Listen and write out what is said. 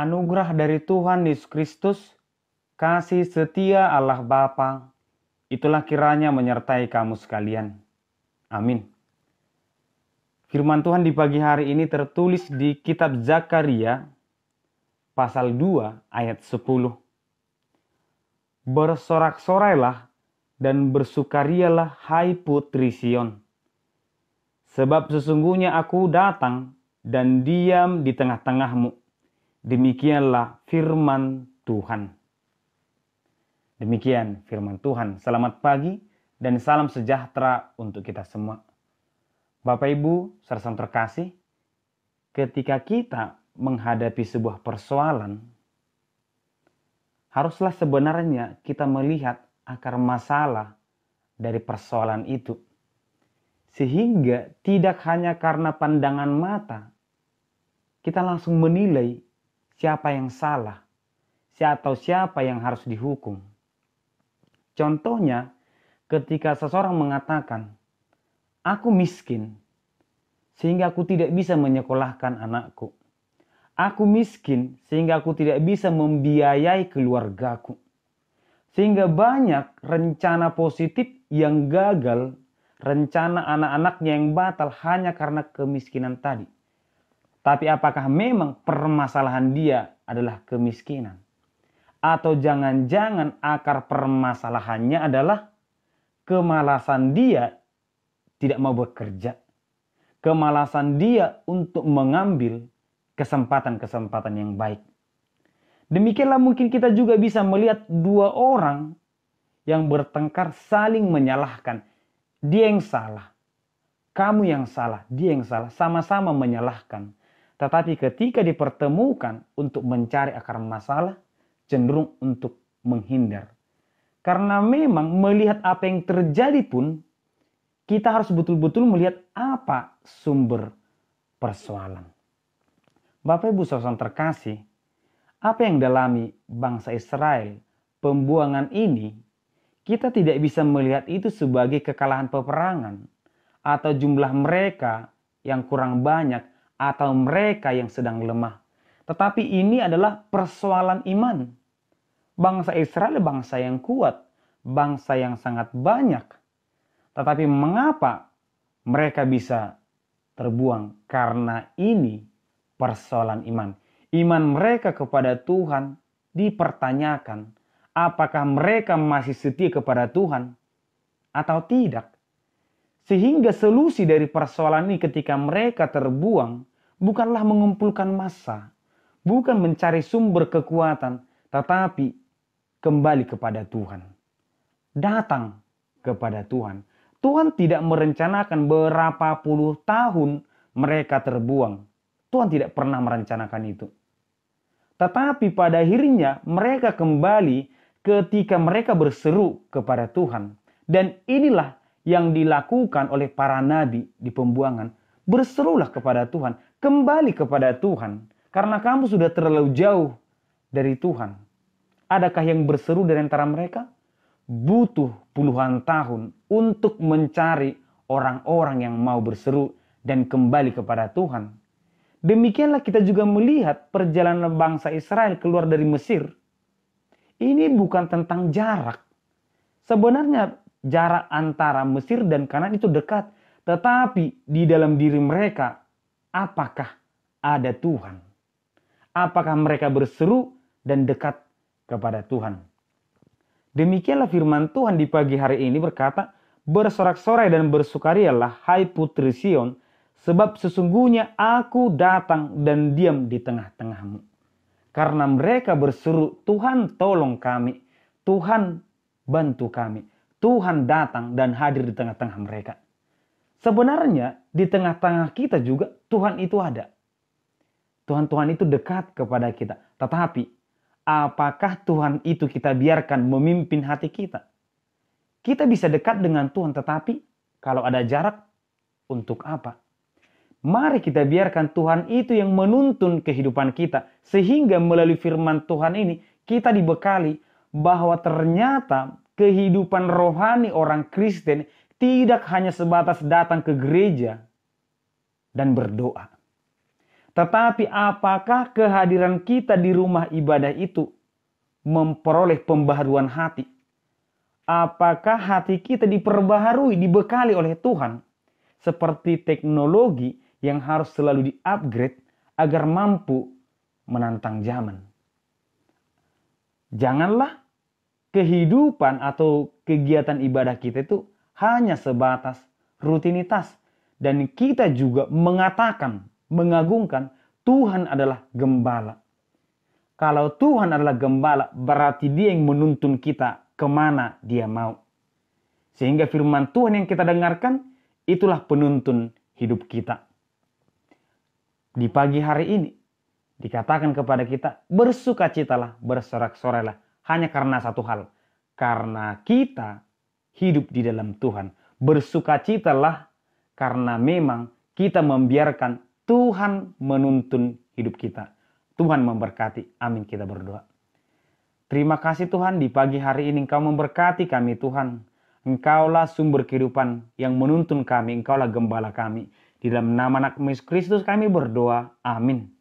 anugerah dari Tuhan Yesus Kristus, kasih setia Allah Bapa, itulah kiranya menyertai kamu sekalian. Amin. Firman Tuhan di pagi hari ini tertulis di kitab Zakaria pasal 2 ayat 10. Bersorak-sorailah dan bersukarialah hai putri Sion. Sebab sesungguhnya aku datang dan diam di tengah-tengahmu Demikianlah firman Tuhan. Demikian firman Tuhan. Selamat pagi dan salam sejahtera untuk kita semua. Bapak Ibu, sersan terkasih, ketika kita menghadapi sebuah persoalan, haruslah sebenarnya kita melihat akar masalah dari persoalan itu. Sehingga tidak hanya karena pandangan mata, kita langsung menilai siapa yang salah atau siapa yang harus dihukum. Contohnya, ketika seseorang mengatakan, "Aku miskin, sehingga aku tidak bisa menyekolahkan anakku. Aku miskin, sehingga aku tidak bisa membiayai keluargaku." Sehingga banyak rencana positif yang gagal, rencana anak-anaknya yang batal hanya karena kemiskinan tadi. Tapi apakah memang permasalahan dia adalah kemiskinan? Atau jangan-jangan akar permasalahannya adalah kemalasan dia tidak mau bekerja. Kemalasan dia untuk mengambil kesempatan-kesempatan yang baik. Demikianlah mungkin kita juga bisa melihat dua orang yang bertengkar saling menyalahkan. Dia yang salah, kamu yang salah, dia yang salah, sama-sama menyalahkan. Tetapi ketika dipertemukan untuk mencari akar masalah, cenderung untuk menghindar. Karena memang melihat apa yang terjadi pun, kita harus betul-betul melihat apa sumber persoalan. Bapak Ibu Sosan terkasih, apa yang dalami bangsa Israel pembuangan ini, kita tidak bisa melihat itu sebagai kekalahan peperangan atau jumlah mereka yang kurang banyak atau mereka yang sedang lemah. Tetapi ini adalah persoalan iman. Bangsa Israel bangsa yang kuat, bangsa yang sangat banyak. Tetapi mengapa mereka bisa terbuang? Karena ini persoalan iman. Iman mereka kepada Tuhan dipertanyakan. Apakah mereka masih setia kepada Tuhan atau tidak? Sehingga solusi dari persoalan ini ketika mereka terbuang bukanlah mengumpulkan massa, bukan mencari sumber kekuatan, tetapi kembali kepada Tuhan. Datang kepada Tuhan. Tuhan tidak merencanakan berapa puluh tahun mereka terbuang. Tuhan tidak pernah merencanakan itu. Tetapi pada akhirnya mereka kembali ketika mereka berseru kepada Tuhan. Dan inilah yang dilakukan oleh para nabi di pembuangan. Berserulah kepada Tuhan Kembali kepada Tuhan, karena kamu sudah terlalu jauh dari Tuhan. Adakah yang berseru dari antara mereka? Butuh puluhan tahun untuk mencari orang-orang yang mau berseru dan kembali kepada Tuhan. Demikianlah kita juga melihat perjalanan bangsa Israel keluar dari Mesir. Ini bukan tentang jarak. Sebenarnya jarak antara Mesir dan Kanan itu dekat, tetapi di dalam diri mereka apakah ada Tuhan? Apakah mereka berseru dan dekat kepada Tuhan? Demikianlah firman Tuhan di pagi hari ini berkata, Bersorak-sorai dan bersukarialah hai putri Sion, sebab sesungguhnya aku datang dan diam di tengah-tengahmu. Karena mereka berseru, Tuhan tolong kami, Tuhan bantu kami. Tuhan datang dan hadir di tengah-tengah mereka. Sebenarnya di tengah-tengah kita juga Tuhan itu ada. Tuhan-Tuhan itu dekat kepada kita. Tetapi, apakah Tuhan itu kita biarkan memimpin hati kita? Kita bisa dekat dengan Tuhan, tetapi kalau ada jarak, untuk apa? Mari kita biarkan Tuhan itu yang menuntun kehidupan kita, sehingga melalui firman Tuhan ini kita dibekali bahwa ternyata kehidupan rohani orang Kristen tidak hanya sebatas datang ke gereja, dan berdoa. Tetapi apakah kehadiran kita di rumah ibadah itu memperoleh pembaharuan hati? Apakah hati kita diperbaharui, dibekali oleh Tuhan? Seperti teknologi yang harus selalu diupgrade agar mampu menantang zaman. Janganlah kehidupan atau kegiatan ibadah kita itu hanya sebatas rutinitas dan kita juga mengatakan, mengagungkan Tuhan adalah gembala. Kalau Tuhan adalah gembala, berarti Dia yang menuntun kita kemana Dia mau. Sehingga firman Tuhan yang kita dengarkan, itulah penuntun hidup kita. Di pagi hari ini, dikatakan kepada kita, bersukacitalah, bersorak-sorailah, hanya karena satu hal. Karena kita hidup di dalam Tuhan. Bersukacitalah karena memang kita membiarkan Tuhan menuntun hidup kita. Tuhan memberkati. Amin kita berdoa. Terima kasih Tuhan di pagi hari ini Engkau memberkati kami Tuhan. Engkaulah sumber kehidupan yang menuntun kami. Engkaulah gembala kami. Di dalam nama anak Yesus Kristus kami berdoa. Amin.